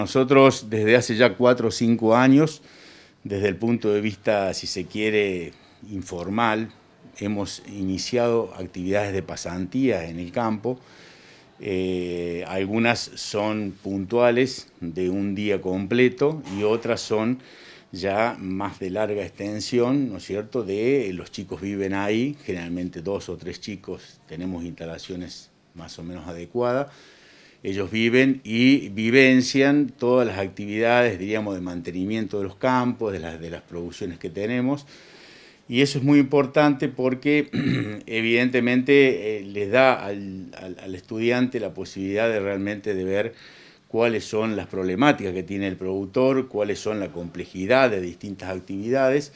Nosotros desde hace ya cuatro o cinco años, desde el punto de vista, si se quiere, informal, hemos iniciado actividades de pasantías en el campo. Eh, algunas son puntuales de un día completo y otras son ya más de larga extensión, ¿no es cierto?, de eh, los chicos viven ahí, generalmente dos o tres chicos, tenemos instalaciones más o menos adecuadas. Ellos viven y vivencian todas las actividades, diríamos, de mantenimiento de los campos, de las, producciones que tenemos. Y eso es muy importante porque evidentemente eh, les da al, al, estudiante la posibilidad de realmente de ver cuáles son las problemáticas que tiene el productor, cuáles son la complejidad de distintas actividades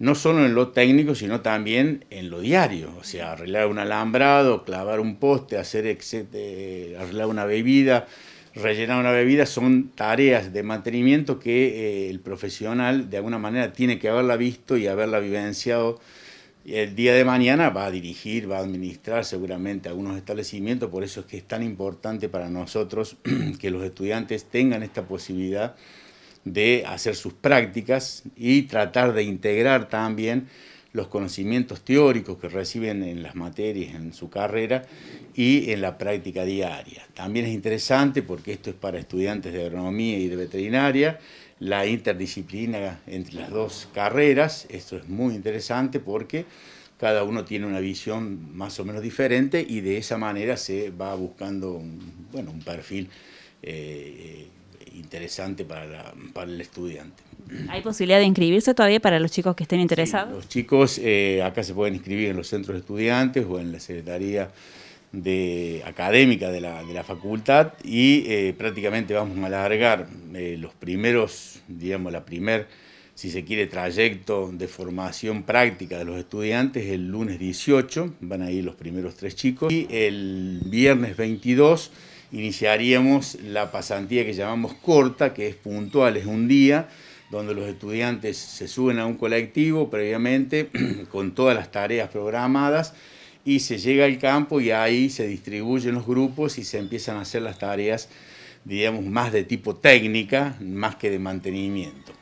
no solo en lo técnico, sino también en lo diario. O sea, arreglar un alambrado, clavar un poste, hacer eh, arreglar una bebida, rellenar una bebida, son tareas de mantenimiento que eh, el profesional de alguna manera tiene que haberla visto y haberla vivenciado. El día de mañana va a dirigir, va a administrar seguramente algunos establecimientos, por eso es que es tan importante para nosotros que los estudiantes tengan esta posibilidad de hacer sus prácticas y tratar de integrar también los conocimientos teóricos que reciben en las materias, en su carrera y en la práctica diaria. También es interesante porque esto es para estudiantes de agronomía y de veterinaria, la interdisciplina entre las dos carreras, esto es muy interesante porque cada uno tiene una visión más o menos diferente y de esa manera se va buscando un, bueno, un perfil eh, eh, interesante para, el estudiante. ¿Hay posibilidad de inscribirse todavía para los chicos que estén interesados? los chicos eh, acá se pueden inscribir en los centros de estudiantes o en la Secretaría de, Académica de la, Facultad y eh, prácticamente vamos a alargar eh, los primeros, digamos, la primer, si se quiere, trayecto de formación práctica de los estudiantes el lunes 18, van a ir los primeros tres chicos y el viernes 22 iniciaríamos la pasantía que llamamos corta, que es puntual, es un día, donde los estudiantes se suben a un colectivo previamente con todas las tareas programadas y se llega al campo y ahí se distribuyen los grupos y se empiezan a hacer las tareas, digamos, más de tipo técnica, más que de mantenimiento.